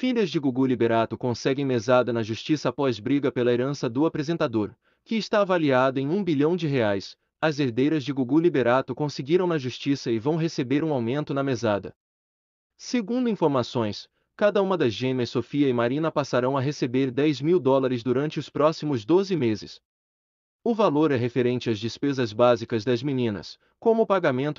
Filhas de Gugu Liberato conseguem mesada na justiça após briga pela herança do apresentador, que está avaliada em um bilhão de reais. As herdeiras de Gugu Liberato conseguiram na justiça e vão receber um aumento na mesada. Segundo informações, cada uma das gêmeas Sofia e Marina passarão a receber 10 mil dólares durante os próximos 12 meses. O valor é referente às despesas básicas das meninas, como o pagamento de